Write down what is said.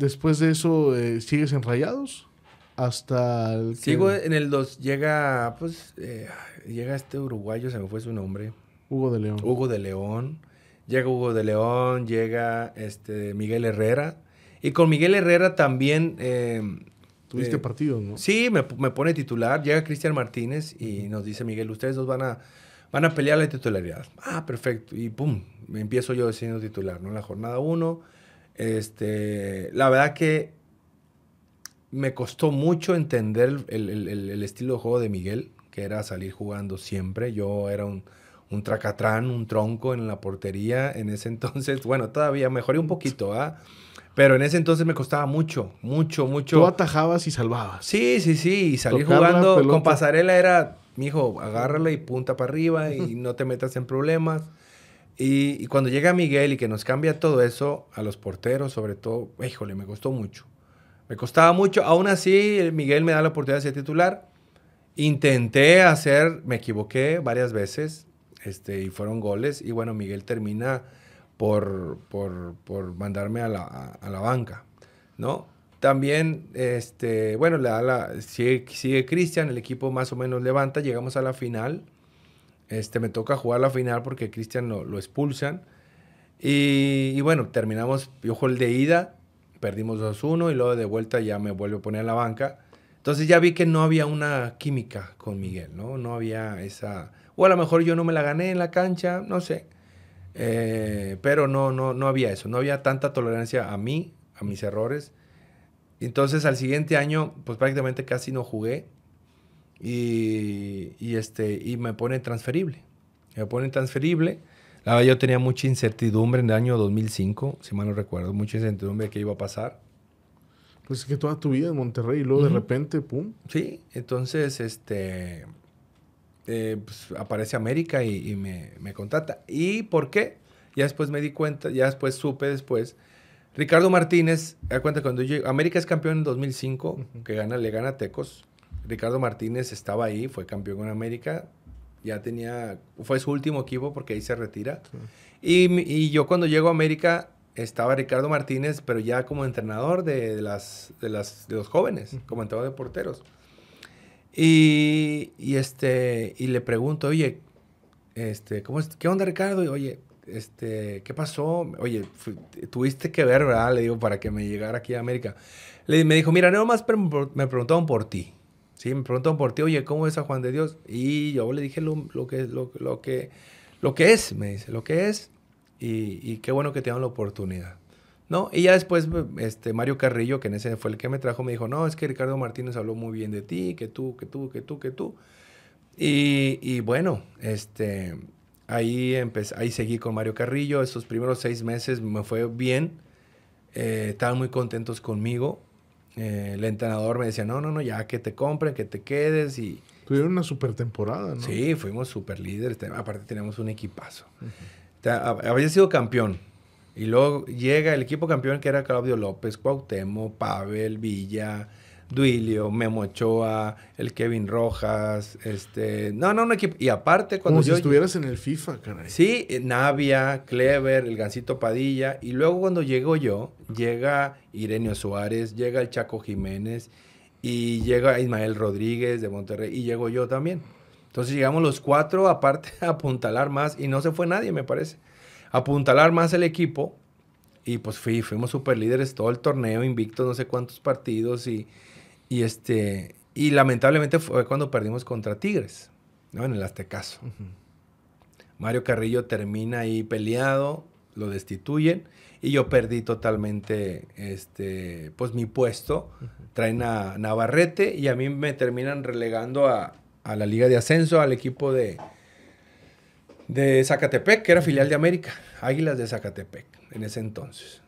después de eso, eh, ¿sigues en Rayados? Hasta el Sigo en el 2. Llega, pues, eh, llega este uruguayo, se me fue su nombre. Hugo de León. Hugo de León. Llega Hugo de León, llega este Miguel Herrera. Y con Miguel Herrera también... Eh, Tuviste partidos, ¿no? Sí, me, pone titular. Llega Cristian Martínez y nos dice, Miguel, ustedes dos van a, van a pelear la titularidad. Ah, perfecto. Y pum, empiezo yo siendo titular, ¿no? En la jornada 1 este, la verdad que me costó mucho entender el, estilo de juego de Miguel, que era salir jugando siempre. Yo era un, un, tracatrán, un tronco en la portería en ese entonces. Bueno, todavía mejoré un poquito, ¿ah? Pero en ese entonces me costaba mucho, mucho, mucho. Tú atajabas y salvabas. Sí, sí, sí. Y salir jugando con pasarela era, mijo, agárrala y punta para arriba y no te metas en problemas. Y, cuando llega Miguel y que nos cambia todo eso, a los porteros sobre todo, híjole, me costó mucho. Me costaba mucho. Aún así, Miguel me da la oportunidad de ser titular. Intenté hacer, me equivoqué varias veces este, y fueron goles. Y bueno, Miguel termina por, por, por mandarme a la, a, la, banca, ¿no? También, este, bueno, le da la, sigue Cristian, el equipo más o menos levanta, llegamos a la final este, me toca jugar la final porque Cristian lo, expulsan. Y, bueno, terminamos, yo el de ida, perdimos 2-1 y luego de vuelta ya me vuelve a poner en la banca. Entonces ya vi que no había una química con Miguel, ¿no? No había esa... O a lo mejor yo no me la gané en la cancha, no sé. Eh, pero no, no, no había eso, no había tanta tolerancia a mí, a mis errores. Entonces al siguiente año, pues prácticamente casi no jugué y, este, y me pone transferible. Me pone transferible. La verdad, yo tenía mucha incertidumbre en el año 2005, si mal no recuerdo, mucha incertidumbre de qué iba a pasar. Pues es que toda tu vida en Monterrey y luego de repente, pum. Sí, entonces, este, eh, pues, aparece América y, me, me, contrata. ¿Y por qué? Ya después me di cuenta, ya después supe después. Ricardo Martínez, da cuenta cuando América es campeón en 2005, que gana, le gana a Tecos. Ricardo Martínez estaba ahí, fue campeón en América, ya tenía, fue su último equipo porque ahí se retira. Y, yo cuando llego a América estaba Ricardo Martínez, pero ya como entrenador de, las, las, de los jóvenes, como entrenador de porteros. Y, este, y le pregunto, oye, este, ¿cómo ¿qué onda Ricardo? Y, oye, este, ¿qué pasó? Oye, tuviste que ver, ¿verdad? Le digo, para que me llegara aquí a América. Le, me dijo, mira, no más me preguntaban por ti. Sí, me preguntaron por ti, oye, ¿cómo es a Juan de Dios? Y yo le dije lo, lo que, lo, que, lo que es, me dice, lo que es. Y, qué bueno que te dan la oportunidad. ¿no? Y ya después este, Mario Carrillo, que en ese fue el que me trajo, me dijo, no, es que Ricardo Martínez habló muy bien de ti, que tú, que tú, que tú, que tú. Y, bueno, este, ahí, empecé, ahí seguí con Mario Carrillo, esos primeros seis meses me fue bien, eh, estaban muy contentos conmigo, eh, el entrenador me decía, no, no, no, ya que te compren, que te quedes y... Tuvieron una super temporada, ¿no? Sí, fuimos super líderes, aparte tenemos un equipazo. Había sido campeón y luego llega el equipo campeón que era Claudio López, Cuauhtémoc, Pavel, Villa, Duilio, Memo Ochoa, el Kevin Rojas, este, no, no, no equipo, y aparte cuando Como si estuvieras en el FIFA, caray. Sí, eh, Navia, Clever, el Gancito Padilla, y luego cuando llego yo, llega Irenio Suárez, llega el Chaco Jiménez, y llega Ismael Rodríguez de Monterrey, y llego yo también. Entonces llegamos los cuatro, aparte, a apuntalar más, y no se fue nadie, me parece. Apuntalar más el equipo, y pues fui, fuimos super líderes todo el torneo, invictos no sé cuántos partidos, y y, este, y lamentablemente fue cuando perdimos contra Tigres, ¿no? en el Aztecaso. Mario Carrillo termina ahí peleado, lo destituyen y yo perdí totalmente este, pues, mi puesto. Traen a Navarrete y a mí me terminan relegando a, la Liga de Ascenso, al equipo de, de Zacatepec, que era filial de América, Águilas de Zacatepec en ese entonces.